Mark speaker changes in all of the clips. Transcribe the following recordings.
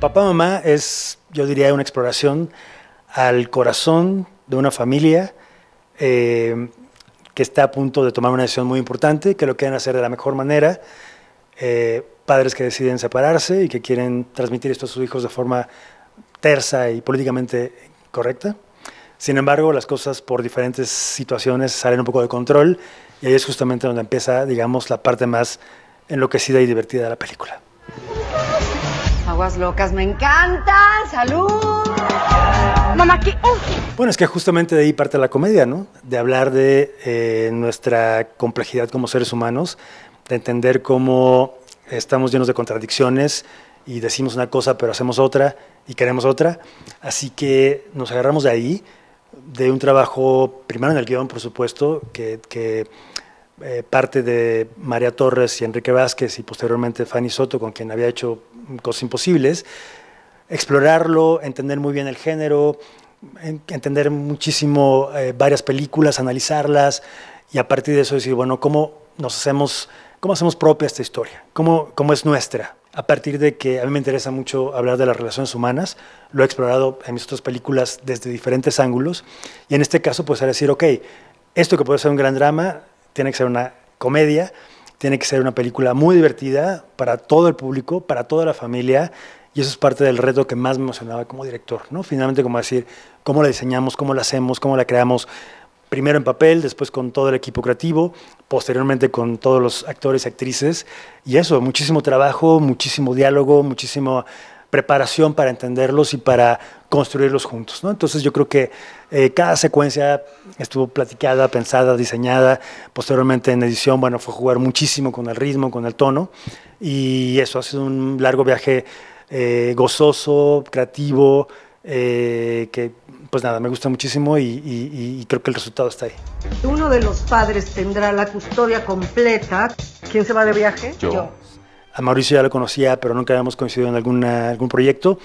Speaker 1: Papá Mamá es, yo diría, una exploración al corazón de una familia eh, que está a punto de tomar una decisión muy importante, que lo quieren hacer de la mejor manera, eh, padres que deciden separarse y que quieren transmitir esto a sus hijos de forma tersa y políticamente correcta. Sin embargo, las cosas por diferentes situaciones salen un poco de control y ahí es justamente donde empieza, digamos, la parte más enloquecida y divertida de la película locas, me encantan. ¡Salud! Mamá, ¿qué? Bueno, es que justamente de ahí parte la comedia, ¿no? De hablar de eh, nuestra complejidad como seres humanos, de entender cómo estamos llenos de contradicciones y decimos una cosa pero hacemos otra y queremos otra. Así que nos agarramos de ahí, de un trabajo, primero en el guión, por supuesto, que, eh, parte de María Torres y Enrique Vázquez y posteriormente Fanny Soto, con quien había hecho cosas imposibles, explorarlo, entender muy bien el género, entender muchísimo eh, varias películas, analizarlas y a partir de eso decir, bueno, ¿cómo nos hacemos, cómo hacemos propia esta historia? ¿Cómo, ¿Cómo es nuestra? A partir de que a mí me interesa mucho hablar de las relaciones humanas, lo he explorado en mis otras películas desde diferentes ángulos y en este caso pues era decir, ok, esto que puede ser un gran drama tiene que ser una comedia, tiene que ser una película muy divertida para todo el público, para toda la familia, y eso es parte del reto que más me emocionaba como director, ¿no? Finalmente, como decir, cómo la diseñamos, cómo la hacemos, cómo la creamos, primero en papel, después con todo el equipo creativo, posteriormente con todos los actores y actrices, y eso, muchísimo trabajo, muchísimo diálogo, muchísimo preparación para entenderlos y para construirlos juntos. ¿no? Entonces yo creo que eh, cada secuencia estuvo platicada, pensada, diseñada, posteriormente en edición, bueno, fue jugar muchísimo con el ritmo, con el tono, y eso ha sido un largo viaje eh, gozoso, creativo, eh, que pues nada, me gusta muchísimo y, creo que el resultado está ahí. Uno de los padres tendrá la custodia completa. ¿Quién se va de viaje? Yo. A Mauricio ya lo conocía, pero nunca habíamos coincidido en algún proyecto.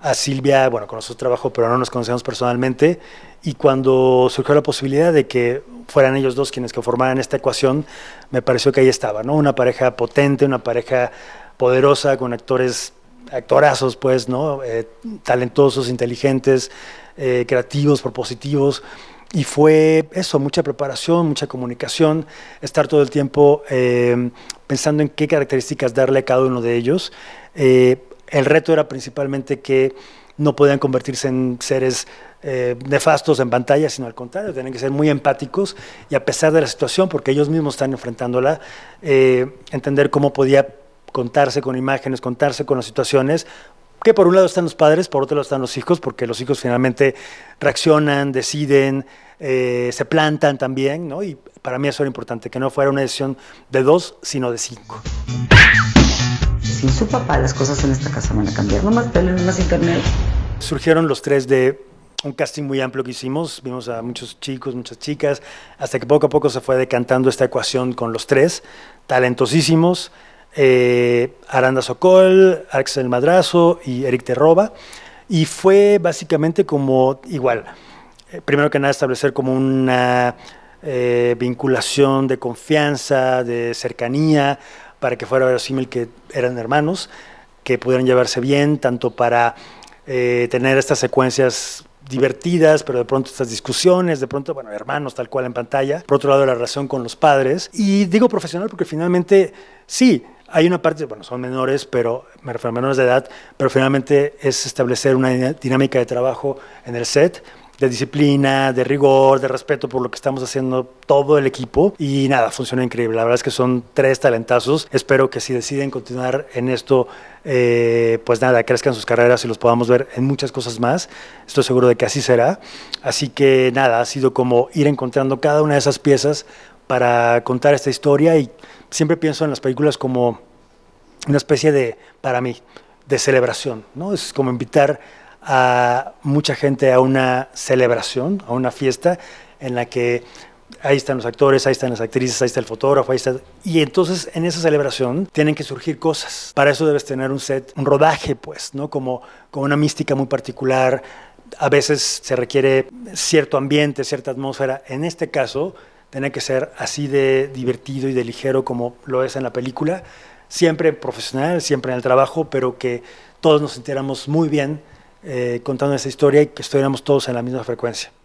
Speaker 1: A Silvia, bueno, con su trabajo, pero no nos conocíamos personalmente. Y cuando surgió la posibilidad de que fueran ellos dos quienes que formaran esta ecuación, me pareció que ahí estaba, ¿no? Una pareja potente, una pareja poderosa, con actores, actorazos, pues, ¿no? Eh, talentosos, inteligentes, eh, creativos, propositivos y fue eso, mucha preparación, mucha comunicación, estar todo el tiempo eh, pensando en qué características darle a cada uno de ellos. Eh, el reto era principalmente que no podían convertirse en seres eh, nefastos en pantalla, sino al contrario, tienen que ser muy empáticos y a pesar de la situación, porque ellos mismos están enfrentándola, entender cómo podía contarse con imágenes, contarse con las situaciones que por un lado están los padres, por otro lado están los hijos, porque los hijos finalmente reaccionan, deciden, eh, se plantan también, ¿no? Y para mí eso era importante, que no fuera una decisión de dos, sino de cinco. Sin su papá las cosas en esta casa van a cambiar, no más tele, no más internet. Surgieron los tres de un casting muy amplio que hicimos, vimos a muchos chicos, muchas chicas, hasta que poco a poco se fue decantando esta ecuación con los tres, talentosísimos, eh, Aranda Sokol, Axel Madrazo y Eric Terroba. Y fue básicamente como igual, eh, primero que nada establecer como una eh, vinculación de confianza, de cercanía, para que fuera verosímil que eran hermanos, que pudieran llevarse bien, tanto para tener estas secuencias divertidas, pero de pronto estas discusiones, de pronto, bueno, hermanos tal cual en pantalla. Por otro lado, la relación con los padres. Y digo profesional porque finalmente, sí, hay una parte, bueno, son menores, pero me refiero a menores de edad, pero finalmente es establecer una dinámica de trabajo en el set de disciplina, de rigor, de respeto por lo que estamos haciendo todo el equipo y nada, funciona increíble. La verdad es que son tres talentazos. Espero que si deciden continuar en esto, eh, pues nada, crezcan sus carreras y los podamos ver en muchas cosas más. Estoy seguro de que así será. Así que nada, ha sido como ir encontrando cada una de esas piezas para contar esta historia y siempre pienso en las películas como una especie de, para mí, de celebración, ¿no? Es como invitar a mucha gente a una celebración, a una fiesta en la que ahí están los actores, ahí están las actrices, ahí está el fotógrafo, ahí está... Y entonces en esa celebración tienen que surgir cosas. Para eso debes tener un set, un rodaje, pues, ¿no? Como, como una mística muy particular. A veces se requiere cierto ambiente, cierta atmósfera. En este caso, tiene que ser así de divertido y de ligero como lo es en la película siempre profesional, siempre en el trabajo, pero que todos nos sintiéramos muy bien eh, contando esa historia y que estuviéramos todos en la misma frecuencia.